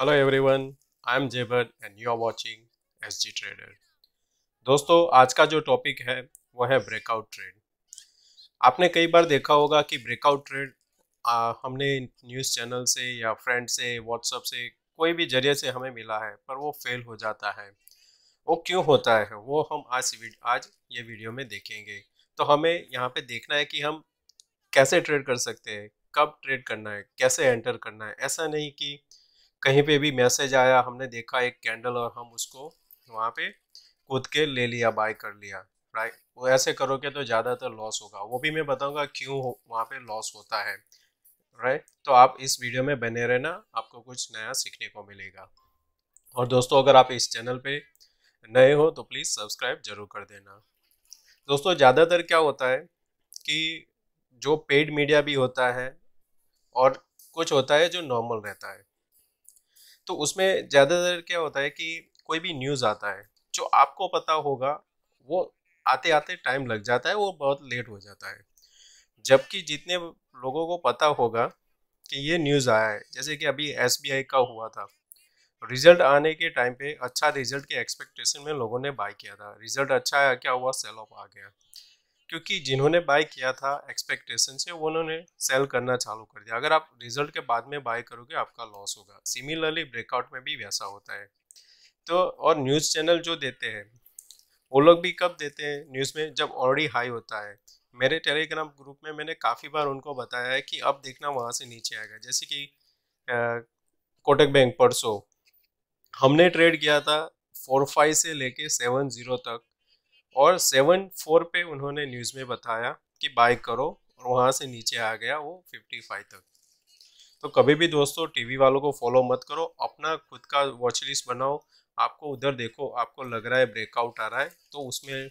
hello everyone I am Jabar and you are watching S G trader दोस्तों आज का जो टॉपिक है वो है ब्रेकआउट ट्रेड आपने कई बार देखा होगा कि ब्रेकआउट ट्रेड हमने न्यूज़ चैनल से या फ्रेंड से व्हाट्सअप से कोई भी जरिए से हमें मिला है पर वो फेल हो जाता है वो क्यों होता है वो हम आज आज ये वीडियो में देखेंगे तो हमें यहाँ पे देखना है कि हम कैसे ट्रेड कर सकते हैं कब ट्रेड करना है कैसे एंटर करना है ऐसा नहीं कि कहीं पे भी मैसेज आया हमने देखा एक कैंडल और हम उसको वहाँ पे कूद के ले लिया बाय कर लिया राइट वो ऐसे करोगे तो ज़्यादातर लॉस होगा वो भी मैं बताऊँगा क्यों हो, वहाँ पे लॉस होता है राइट तो आप इस वीडियो में बने रहना आपको कुछ नया सीखने को मिलेगा और दोस्तों अगर आप इस चैनल पर नए हो तो प्लीज़ सब्सक्राइब जरूर कर देना दोस्तों ज़्यादातर क्या होता है कि जो पेड मीडिया भी होता है और कुछ होता है जो नॉर्मल रहता है तो उसमें ज़्यादातर क्या होता है कि कोई भी न्यूज़ आता है जो आपको पता होगा वो आते आते टाइम लग जाता है वो बहुत लेट हो जाता है जबकि जितने लोगों को पता होगा कि ये न्यूज़ आया है जैसे कि अभी एस का हुआ था रिजल्ट आने के टाइम पे अच्छा रिजल्ट के एक्सपेक्टेशन में लोगों ने बाय किया था रिजल्ट अच्छा आया क्या हुआ सेल ऑफ आ गया क्योंकि जिन्होंने बाय किया था एक्सपेक्टेशन से उन्होंने सेल करना चालू कर दिया अगर आप रिजल्ट के बाद में बाय करोगे आपका लॉस होगा सिमिलरली ब्रेकआउट में भी वैसा होता है तो और न्यूज़ चैनल जो देते हैं वो लोग भी कब देते हैं न्यूज़ में जब ऑलरेडी हाई होता है मेरे टेलीग्राम ग्रुप में मैंने काफ़ी बार उनको बताया है कि अब देखना वहाँ से नीचे आएगा जैसे कि कोटक बैंक परसों हमने ट्रेड किया था फोर फाइव से लेके सेवन ज़ीरो तक और सेवन फोर पे उन्होंने न्यूज़ में बताया कि बाय करो और वहाँ से नीचे आ गया वो फिफ्टी फाइव तक तो कभी भी दोस्तों टीवी वालों को फॉलो मत करो अपना खुद का वॉच लिस्ट बनाओ आपको उधर देखो आपको लग रहा है ब्रेकआउट आ रहा है तो उसमें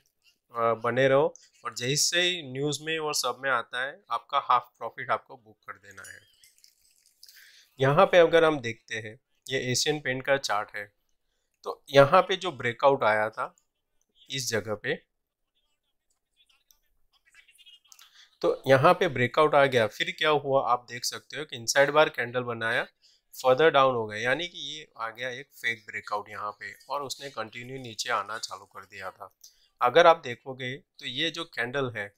बने रहो और जैसे ही न्यूज़ में और सब में आता है आपका हाफ प्रॉफिट आपको बुक कर देना है यहाँ पे अगर हम देखते हैं ये एशियन पेंट का चार्ट है तो यहाँ पे जो ब्रेकआउट आया था इस जगह पे तो यहाँ पे ब्रेकआउट आ गया फिर क्या हुआ आप देख सकते हो कि इनसाइड बार कैंडल बनाया फर्दर डाउन हो गया यानी कि ये आ गया एक फेक ब्रेकआउट यहाँ पे और उसने कंटिन्यू नीचे आना चालू कर दिया था अगर आप देखोगे तो ये जो कैंडल है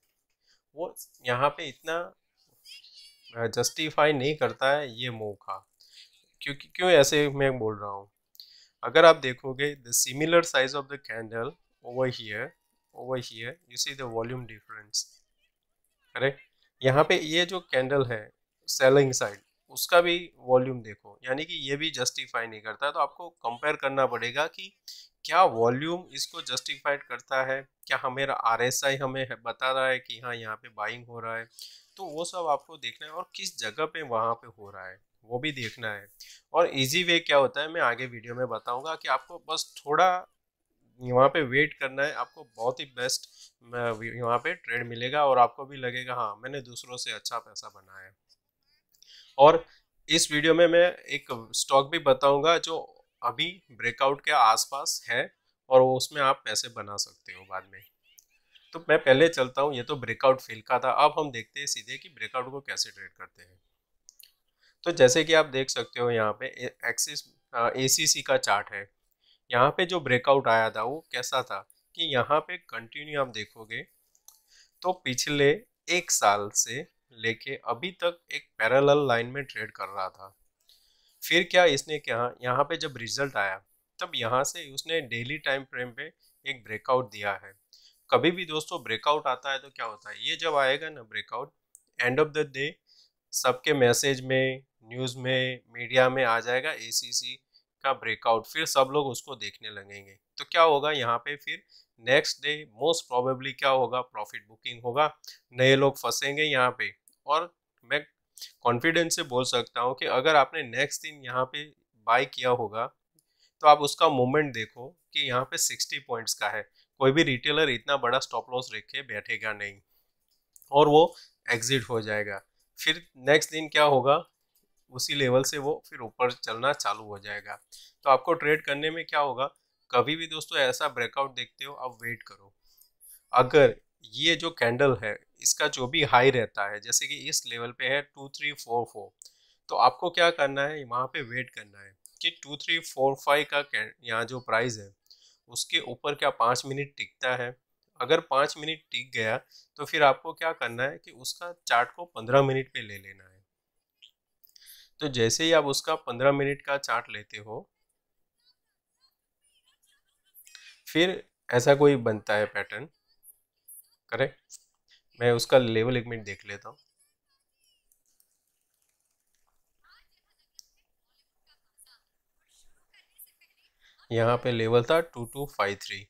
वो यहाँ पे इतना जस्टिफाई नहीं करता है ये मूव का क्योंकि क्यों ऐसे मैं बोल रहा हूँ अगर आप देखोगे the similar size of the candle over here over here you see the volume difference correct यहाँ पे ये जो कैंडल है सेलिंग साइड उसका भी वॉल्यूम देखो यानी कि ये भी जस्टिफाई नहीं करता तो आपको कंपेयर करना पड़ेगा कि क्या वॉल्यूम इसको जस्टिफाइड करता है क्या हमें आर एस आई हमें बता रहा है कि हाँ यहाँ पे बाइंग हो रहा है तो वो सब आपको देखना है और किस जगह पे वहाँ पे हो रहा है वो भी देखना है और इजी वे क्या होता है मैं आगे वीडियो में बताऊंगा कि आपको बस थोड़ा वहाँ पे वेट करना है आपको बहुत ही बेस्ट यहाँ पे ट्रेड मिलेगा और आपको भी लगेगा हाँ मैंने दूसरों से अच्छा पैसा बनाया और इस वीडियो में मैं एक स्टॉक भी बताऊंगा जो अभी ब्रेकआउट के आसपास है और उसमें आप पैसे बना सकते हो बाद में तो मैं पहले चलता हूँ ये तो ब्रेकआउट फेल का था अब हम देखते हैं सीधे कि ब्रेकआउट को कैसे ट्रेड करते हैं तो जैसे कि आप देख सकते हो यहाँ पे एक्सिस ए का चार्ट है यहाँ पे जो ब्रेकआउट आया था वो कैसा था कि यहाँ पे कंटिन्यू आप देखोगे तो पिछले एक साल से लेके अभी तक एक पैरेलल लाइन में ट्रेड कर रहा था फिर क्या इसने क्या यहाँ पे जब रिजल्ट आया तब यहाँ से उसने डेली टाइम फ्रेम पे एक ब्रेकआउट दिया है कभी भी दोस्तों ब्रेकआउट आता है तो क्या होता है ये जब आएगा ना breakout end of the day सबके मैसेज में न्यूज़ में मीडिया में आ जाएगा ए सी सी का ब्रेकआउट फिर सब लोग उसको देखने लगेंगे तो क्या होगा यहाँ पे फिर नेक्स्ट डे मोस्ट प्रॉबेबली क्या होगा प्रॉफिट बुकिंग होगा नए लोग फंसेंगे यहाँ पे और मैं कॉन्फिडेंस से बोल सकता हूँ कि अगर आपने नेक्स्ट दिन यहाँ पे बाय किया होगा तो आप उसका मोमेंट देखो कि यहाँ पे 60 पॉइंट्स का है कोई भी रिटेलर इतना बड़ा स्टॉप लॉस रख के बैठेगा नहीं और वो एग्जिट हो जाएगा फिर नेक्स्ट दिन क्या होगा उसी लेवल से वो फिर ऊपर चलना चालू हो जाएगा तो आपको ट्रेड करने में क्या होगा कभी भी दोस्तों ऐसा ब्रेकआउट देखते हो आप वेट करो अगर ये जो कैंडल है इसका जो भी हाई रहता है जैसे कि इस लेवल पे है टू थ्री फोर फोर तो आपको क्या करना है वहाँ पे वेट करना है कि टू थ्री फोर फाइव का यहाँ जो प्राइस है उसके ऊपर क्या पाँच मिनट टिकता है अगर पाँच मिनट टिक गया तो फिर आपको क्या करना है कि उसका चार्ट को पंद्रह मिनट पे ले लेना है तो जैसे ही आप उसका पंद्रह मिनट का चार्ट लेते हो फिर ऐसा कोई बनता है पैटर्न करेक्ट मैं उसका लेवल एक मिनट देख लेता हूँ यहाँ पे लेवल था टू टू फाइव थ्री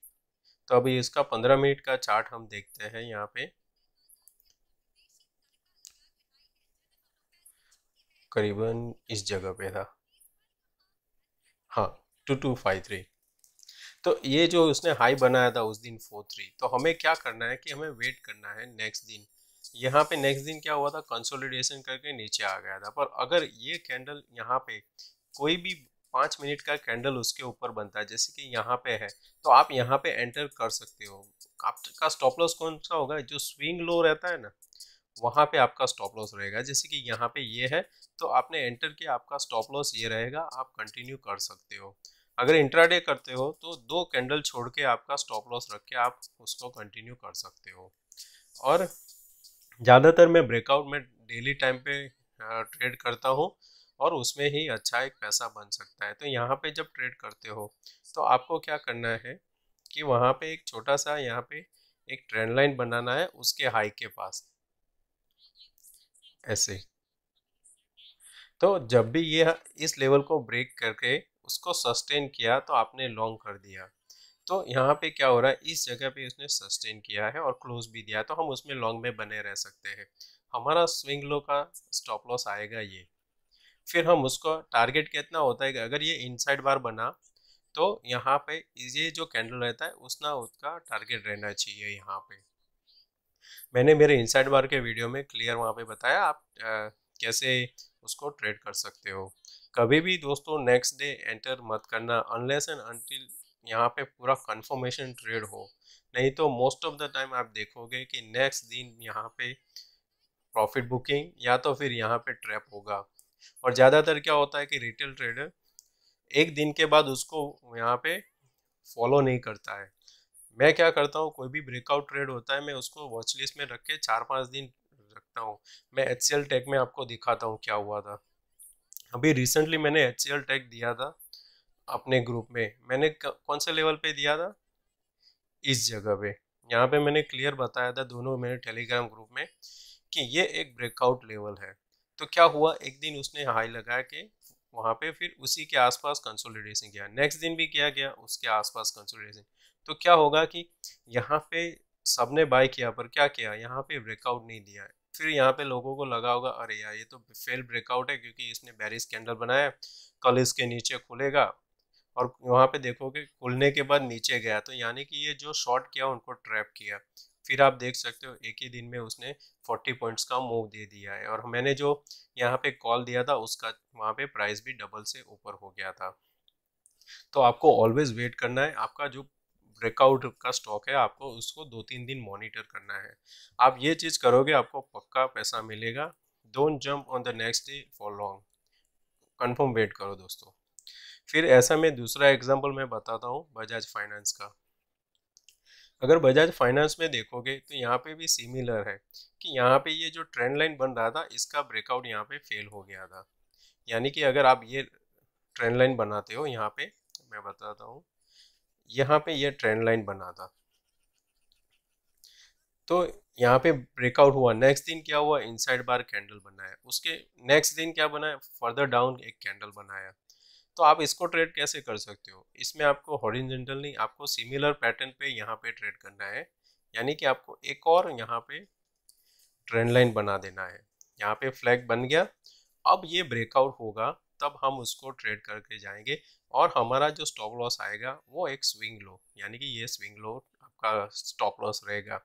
तो अभी इसका पंद्रह मिनट का चार्ट हम देखते हैं यहाँ पे करीबन इस जगह पे था हाँ टू टू फाइव थ्री तो ये जो उसने हाई बनाया था उस दिन फोर थ्री तो हमें क्या करना है कि हमें वेट करना है नेक्स्ट दिन यहाँ पे नेक्स्ट दिन क्या हुआ था कंसोलिडेशन करके नीचे आ गया था पर अगर ये कैंडल यहाँ पे कोई भी पाँच मिनट का कैंडल उसके ऊपर बनता है जैसे कि यहाँ पे है तो आप यहाँ पे एंटर कर सकते हो आपका स्टॉप लॉस कौन सा होगा जो स्विंग लो रहता है ना वहाँ पे आपका स्टॉप लॉस रहेगा जैसे कि यहाँ पे ये है तो आपने एंटर किया आपका स्टॉप लॉस ये रहेगा आप कंटिन्यू कर सकते हो अगर इंट्राडे करते हो तो दो कैंडल छोड़ के आपका स्टॉप लॉस रख के आप उसको कंटिन्यू कर सकते हो और ज़्यादातर मैं ब्रेकआउट में डेली टाइम पे ट्रेड करता हूँ और उसमें ही अच्छा एक पैसा बन सकता है तो यहाँ पे जब ट्रेड करते हो तो आपको क्या करना है कि वहाँ पे एक छोटा सा यहाँ पे एक ट्रेंड लाइन बनाना है उसके हाई के पास ऐसे तो जब भी ये इस लेवल को ब्रेक करके उसको सस्टेन किया तो आपने लॉन्ग कर दिया तो यहाँ पे क्या हो रहा है इस जगह पे उसने सस्टेन किया है और क्लोज भी दिया तो हम उसमें लॉन्ग में बने रह सकते हैं हमारा स्विंग लो का स्टॉप लॉस आएगा ये फिर हम उसको टारगेट कितना होता है कि अगर ये इनसाइड बार बना तो यहाँ पे ये जो कैंडल रहता है उसना उसका टारगेट रहना चाहिए यहाँ पे मैंने मेरे इनसाइड बार के वीडियो में क्लियर वहाँ पे बताया आप आ, कैसे उसको ट्रेड कर सकते हो कभी भी दोस्तों नेक्स्ट डे एंटर मत करना अनलेस एंड अनटिल यहाँ पे पूरा कंफर्मेशन ट्रेड हो नहीं तो मोस्ट ऑफ द टाइम आप देखोगे कि नेक्स्ट दिन यहाँ पे प्रॉफिट बुकिंग या तो फिर यहाँ पे ट्रैप होगा और ज़्यादातर क्या होता है कि रिटेल ट्रेडर एक दिन के बाद उसको यहाँ पे फॉलो नहीं करता है मैं क्या करता हूँ कोई भी ब्रेकआउट ट्रेड होता है मैं उसको वॉच लिस्ट में रख के चार पाँच दिन रखता हूँ मैं एच सी में आपको दिखाता हूँ क्या हुआ था अभी रिसेंटली मैंने एच सी दिया था अपने ग्रुप में मैंने कौन से लेवल पे दिया था इस जगह पे यहाँ पे मैंने क्लियर बताया था दोनों मेरे टेलीग्राम ग्रुप में कि ये एक ब्रेकआउट लेवल है तो क्या हुआ एक दिन उसने हाई लगाया कि वहाँ पे फिर उसी के आसपास कंसोलिडेशन किया नेक्स्ट दिन भी किया गया उसके आसपास कंसोलिडेशन तो क्या होगा कि यहाँ पे सबने बाय किया पर क्या किया यहाँ पे ब्रेकआउट नहीं दिया है फिर यहाँ पे लोगों को लगा होगा अरे यार ये तो फेल ब्रेकआउट है क्योंकि इसने बैरिस कैंडल बनाया कल इसके नीचे खुलेगा और वहाँ पे देखोगे खुलने के बाद नीचे गया तो यानी कि ये जो शॉर्ट किया उनको ट्रैप किया फिर आप देख सकते हो एक ही दिन में उसने 40 पॉइंट्स का मूव दे दिया है और मैंने जो यहाँ पे कॉल दिया था उसका वहाँ पे प्राइस भी डबल से ऊपर हो गया था तो आपको ऑलवेज वेट करना है आपका जो ब्रेकआउट का स्टॉक है आपको उसको दो तीन दिन मॉनिटर करना है आप ये चीज़ करोगे आपको पक्का पैसा मिलेगा don't jump on the next day for long confirm wait करो दोस्तों फिर ऐसा में दूसरा एग्जाम्पल मैं बताता हूँ बजाज फाइनेंस का अगर बजाज फाइनेंस में देखोगे तो यहाँ पे भी सिमिलर है कि यहाँ पे ये जो ट्रेंड लाइन बन रहा था इसका ब्रेकआउट यहाँ पे फेल हो गया था यानी कि अगर आप ये ट्रेंड लाइन बनाते हो यहाँ पे मैं बताता हूँ यहाँ पे ये ट्रेंड लाइन बना था तो यहाँ पे ब्रेकआउट हुआ नेक्स्ट दिन क्या हुआ इनसाइड बार कैंडल बनाया उसके नेक्स्ट दिन क्या बनाया फर्दर डाउन एक कैंडल बनाया तो आप इसको ट्रेड कैसे कर सकते हो इसमें आपको हॉरिजेंटल नहीं आपको सिमिलर पैटर्न पे यहाँ पे ट्रेड करना है यानी कि आपको एक और यहाँ पे ट्रेंड लाइन बना देना है यहाँ पे फ्लैग बन गया अब ये ब्रेकआउट होगा तब हम उसको ट्रेड करके जाएंगे और हमारा जो स्टॉप लॉस आएगा वो एक स्विंग लो यानी कि ये स्विंग लो आपका स्टॉप लॉस रहेगा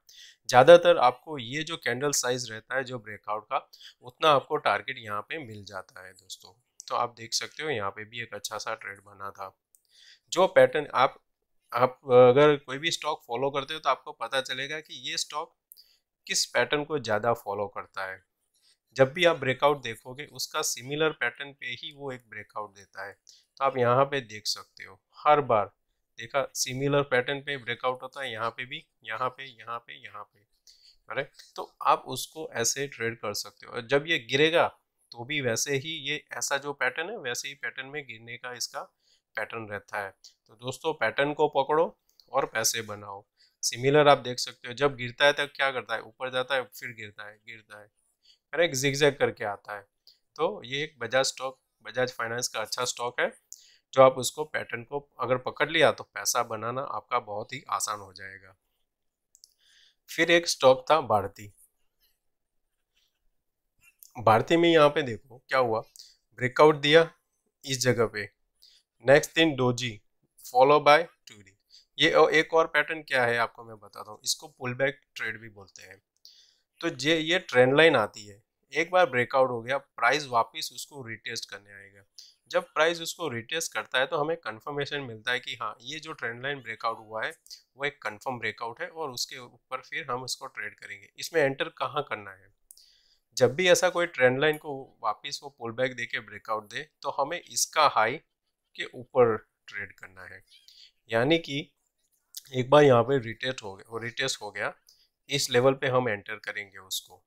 ज़्यादातर आपको ये जो कैंडल साइज रहता है जो ब्रेकआउट का उतना आपको टारगेट यहाँ पे मिल जाता है दोस्तों तो आप देख सकते हो यहाँ पे भी एक अच्छा सा ट्रेड बना था जो पैटर्न आप आप अगर कोई भी स्टॉक फॉलो करते हो तो आपको पता चलेगा कि ये स्टॉक किस पैटर्न को ज़्यादा फॉलो करता है जब भी आप ब्रेकआउट देखोगे उसका सिमिलर पैटर्न पे ही वो एक ब्रेकआउट देता है तो आप यहाँ पे देख सकते हो हर बार देखा सिमिलर पैटर्न पे ब्रेकआउट होता है यहाँ पे भी यहाँ पे यहाँ पे यहाँ पे अरे तो आप उसको ऐसे ट्रेड कर सकते हो और जब ये गिरेगा तो भी वैसे ही ये ऐसा जो पैटर्न है वैसे ही पैटर्न में गिरने का इसका पैटर्न रहता है तो दोस्तों पैटर्न को पकड़ो और पैसे बनाओ सिमिलर आप देख सकते हो जब गिरता है तब क्या करता है ऊपर जाता है फिर गिरता है गिरता है करेक्ट जिगजैग करके आता है तो ये एक बजाज स्टॉक बजाज फाइनेंस का अच्छा स्टॉक है जो आप उसको पैटर्न को अगर पकड़ लिया तो पैसा बनाना आपका बहुत ही आसान हो जाएगा फिर एक स्टॉक था भारती भारती में यहाँ पे देखो क्या हुआ ब्रेकआउट दिया इस जगह पे नेक्स्ट दिन डोजी फॉलो बाय टूरी ये एक और पैटर्न क्या है आपको मैं बताता हूँ इसको पुल बैक ट्रेड भी बोलते हैं तो ये ये ट्रेंड लाइन आती है एक बार ब्रेकआउट हो गया प्राइस वापस उसको रिटेस्ट करने आएगा जब प्राइस उसको रिटेस्ट करता है तो हमें कंफर्मेशन मिलता है कि हाँ ये जो ट्रेंड लाइन ब्रेकआउट हुआ है वो एक कंफर्म ब्रेकआउट है और उसके ऊपर फिर हम उसको ट्रेड करेंगे इसमें एंटर कहाँ करना है जब भी ऐसा कोई ट्रेंड लाइन को वापस वो पुल बैक दे के ब्रेकआउट दे तो हमें इसका हाई के ऊपर ट्रेड करना है यानी कि एक बार यहाँ पर रिटेस्ट हो गया रिटेस्ट हो गया इस लेवल पर हम एंटर करेंगे उसको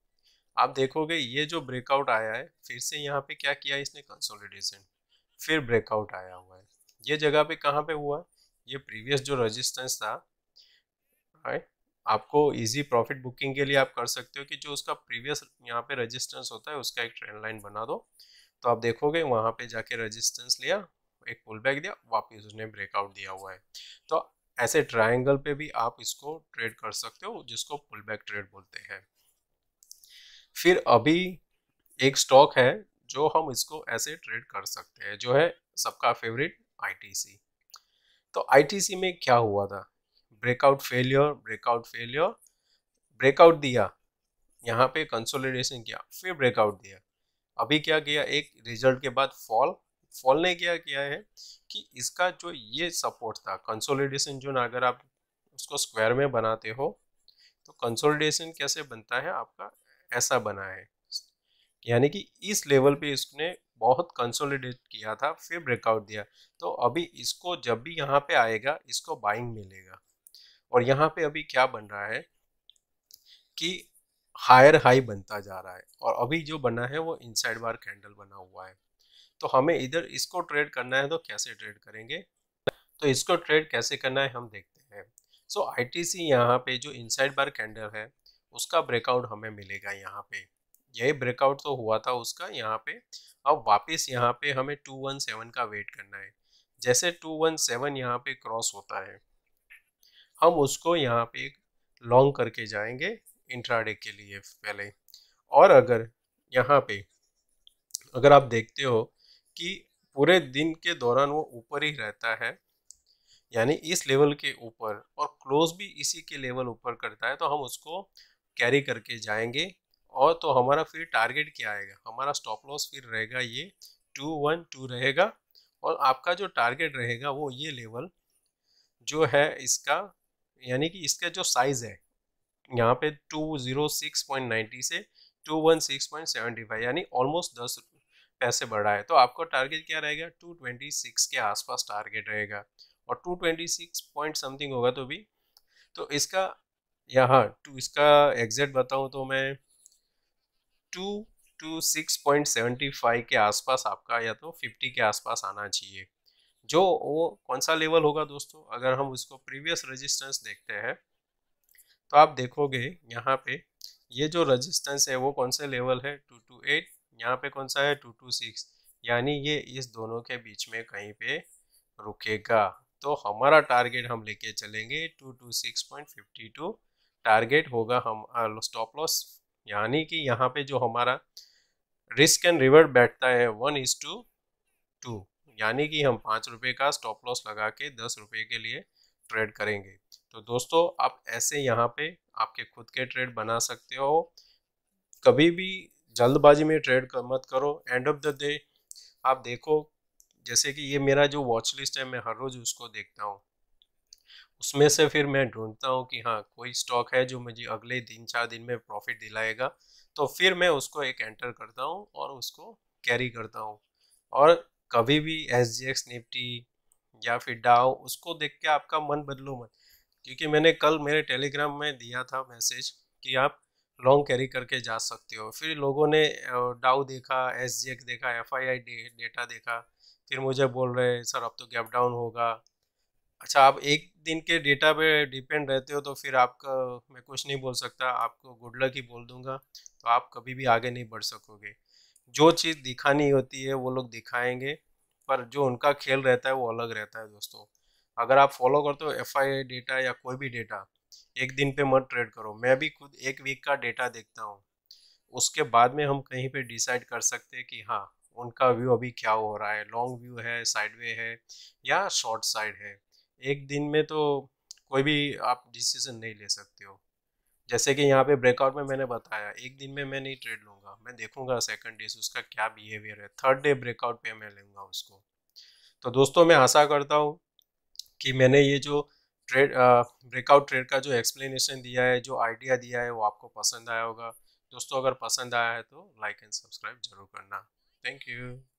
आप देखोगे ये जो ब्रेकआउट आया है फिर से यहाँ पे क्या किया इसने कंसोलिडेशन फिर ब्रेकआउट आया हुआ है ये जगह पे कहाँ पे हुआ ये प्रीवियस जो रजिस्टेंस था राइट आपको इजी प्रॉफिट बुकिंग के लिए आप कर सकते हो कि जो उसका प्रीवियस यहाँ पे रजिस्टेंस होता है उसका एक ट्रेंड लाइन बना दो तो आप देखोगे वहाँ पे जाके रजिस्टेंस लिया एक पुल बैक दिया वापस उसने ब्रेकआउट दिया हुआ है तो ऐसे ट्रायंगल पे भी आप इसको ट्रेड कर सकते हो जिसको पुल बैक ट्रेड बोलते हैं फिर अभी एक स्टॉक है जो हम इसको ऐसे ट्रेड कर सकते हैं जो है सबका फेवरेट आईटीसी तो आईटीसी में क्या हुआ था breakout failure breakout failure breakout दिया यहाँ पे कंसोलिडेशन किया फिर ब्रेकआउट दिया अभी क्या किया एक रिजल्ट के बाद फॉल फॉल ने क्या किया है कि इसका जो ये सपोर्ट था कंसोलिडेशन जो ना अगर आप उसको स्क्वायर में बनाते हो तो कंसोलिडेशन कैसे बनता है आपका ऐसा बना है यानी कि इस लेवल पे इसने बहुत कंसोलिडेट किया था फिर ब्रेकआउट दिया तो अभी इसको जब भी यहाँ पे आएगा इसको बाइंग मिलेगा और यहाँ पे अभी क्या बन रहा है कि हायर हाई बनता जा रहा है और अभी जो बना है वो इनसाइड बार कैंडल बना हुआ है तो हमें इधर इसको ट्रेड करना है तो कैसे ट्रेड करेंगे तो इसको ट्रेड कैसे करना है हम देखते हैं सो आई टी सी यहाँ पे जो इनसाइड बार कैंडल है उसका ब्रेकआउट हमें मिलेगा यहाँ पे यही ब्रेकआउट तो हुआ था उसका यहाँ पे अब वापस यहाँ पे हमें टू वन सेवन का वेट करना है जैसे टू वन सेवन यहाँ पे क्रॉस होता है हम उसको यहाँ पे लॉन्ग करके जाएंगे इंट्राडे के लिए पहले और अगर यहाँ पे अगर आप देखते हो कि पूरे दिन के दौरान वो ऊपर ही रहता है यानी इस लेवल के ऊपर और क्लोज भी इसी के लेवल ऊपर करता है तो हम उसको कैरी करके जाएंगे और तो हमारा फिर टारगेट क्या आएगा हमारा स्टॉप लॉस फिर रहेगा ये टू वन टू रहेगा और आपका जो टारगेट रहेगा वो ये लेवल जो है इसका यानी कि इसका जो साइज़ है यहाँ पे two zero six point ninety से two one six point seventy five यानी ऑलमोस्ट दस पैसे बढ़ा है तो आपका टारगेट क्या रहेगा टू ट्वेंटी सिक्स के आसपास टारगेट रहेगा और two twenty six point something होगा तो भी तो इसका यहाँ टू इसका एग्जैक्ट बताऊँ तो मैं two two six point seventy five के आसपास आपका या तो फिफ्टी के आसपास आना चाहिए जो वो कौन सा लेवल होगा दोस्तों अगर हम उसको प्रीवियस रेजिस्टेंस देखते हैं तो आप देखोगे यहाँ पे ये जो रेजिस्टेंस है वो कौन सा लेवल है टू टू एट यहाँ पे कौन सा है टू टू सिक्स यानी ये इस दोनों के बीच में कहीं पे रुकेगा तो हमारा टारगेट हम लेके चलेंगे two two six point fifty two target होगा हम स्टॉप लॉस यानी कि यहाँ पे जो हमारा रिस्क एंड रिवर्ट बैठता है वन इज टू टू यानी कि हम पाँच रुपये का स्टॉप लॉस लगा के दस रुपये के लिए ट्रेड करेंगे तो दोस्तों आप ऐसे यहाँ पे आपके खुद के ट्रेड बना सकते हो कभी भी जल्दबाजी में ट्रेड कर मत करो एंड ऑफ द डे आप देखो जैसे कि ये मेरा जो वॉच लिस्ट है मैं हर रोज़ उसको देखता हूँ उसमें से फिर मैं ढूंढता हूँ कि हाँ कोई स्टॉक है जो मुझे अगले तीन चार दिन में प्रॉफिट दिलाएगा तो फिर मैं उसको एक एंटर करता हूँ और उसको कैरी करता हूँ और कभी भी एस जी एक्स निफ्टी या फिर डाओ उसको देख के आपका मन बदलो मत क्योंकि मैंने कल मेरे टेलीग्राम में दिया था मैसेज कि आप लॉन्ग कैरी करके जा सकते हो फिर लोगों ने डाओ देखा एस जी एक्स देखा एफ आई आई डेटा देखा फिर मुझे बोल रहे सर अब तो गैप डाउन होगा अच्छा आप एक दिन के डेटा पे डिपेंड रहते हो तो फिर आपका मैं कुछ नहीं बोल सकता आपको गुड लक ही बोल दूंगा तो आप कभी भी आगे नहीं बढ़ सकोगे जो चीज़ दिखानी होती है वो लोग दिखाएंगे पर जो उनका खेल रहता है वो अलग रहता है दोस्तों अगर आप फॉलो करते हो एफ डेटा या कोई भी डेटा एक दिन पे मत ट्रेड करो मैं भी खुद एक वीक का डेटा देखता हूँ उसके बाद में हम कहीं पे डिसाइड कर सकते हैं कि हाँ उनका व्यू अभी क्या हो रहा है लॉन्ग व्यू है साइड वे है या शॉर्ट साइड है एक दिन में तो कोई भी आप डिसीजन नहीं ले सकते हो जैसे कि यहाँ पे ब्रेकआउट में मैंने बताया एक दिन में मैं नहीं ट्रेड लूँगा मैं देखूँगा सेकंड डे से उसका क्या बिहेवियर है थर्ड डे ब्रेकआउट पे मैं लूँगा उसको तो दोस्तों मैं आशा करता हूँ कि मैंने ये जो ट्रेड ब्रेकआउट ट्रेड का जो एक्सप्लेनेशन दिया है जो आइडिया दिया है वो आपको पसंद आया होगा दोस्तों अगर पसंद आया है तो लाइक एंड सब्सक्राइब जरूर करना थैंक यू